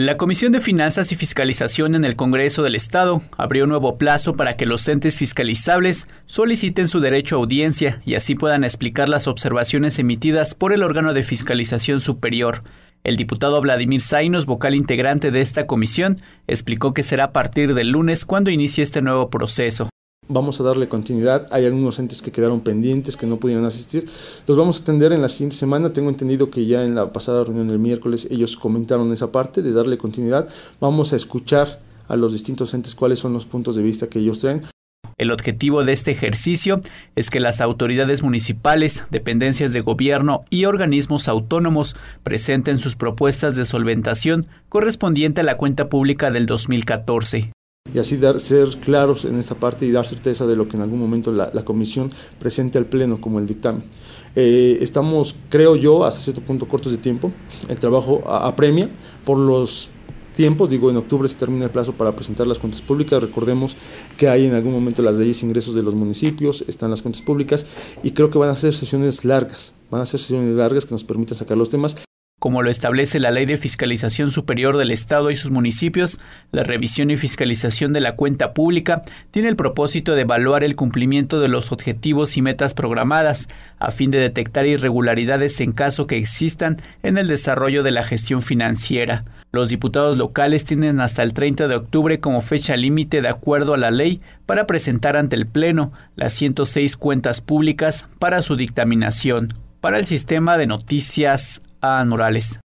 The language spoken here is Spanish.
La Comisión de Finanzas y Fiscalización en el Congreso del Estado abrió nuevo plazo para que los entes fiscalizables soliciten su derecho a audiencia y así puedan explicar las observaciones emitidas por el órgano de fiscalización superior. El diputado Vladimir Zainos, vocal integrante de esta comisión, explicó que será a partir del lunes cuando inicie este nuevo proceso vamos a darle continuidad. Hay algunos entes que quedaron pendientes, que no pudieron asistir. Los vamos a atender en la siguiente semana. Tengo entendido que ya en la pasada reunión del miércoles ellos comentaron esa parte de darle continuidad. Vamos a escuchar a los distintos entes cuáles son los puntos de vista que ellos tienen. El objetivo de este ejercicio es que las autoridades municipales, dependencias de gobierno y organismos autónomos presenten sus propuestas de solventación correspondiente a la cuenta pública del 2014 y así dar, ser claros en esta parte y dar certeza de lo que en algún momento la, comisión presente al Pleno como el dictamen. Eh, estamos, creo yo, hasta cierto punto cortos de tiempo. El trabajo apremia por los tiempos, digo, en octubre se termina el plazo para presentar las cuentas públicas, recordemos que hay en algún momento las leyes ingresos de los municipios, están las cuentas públicas y creo que van a ser sesiones largas, van a ser sesiones largas que nos permitan sacar los temas como lo establece la Ley de Fiscalización Superior del Estado y sus municipios, la revisión y fiscalización de la cuenta pública tiene el propósito de evaluar el cumplimiento de los objetivos y metas programadas, a fin de detectar irregularidades en caso que existan en el desarrollo de la gestión financiera. Los diputados locales tienen hasta el 30 de octubre como fecha límite de acuerdo a la ley para presentar ante el Pleno las 106 cuentas públicas para su dictaminación. Para el sistema de noticias Ah, Morales.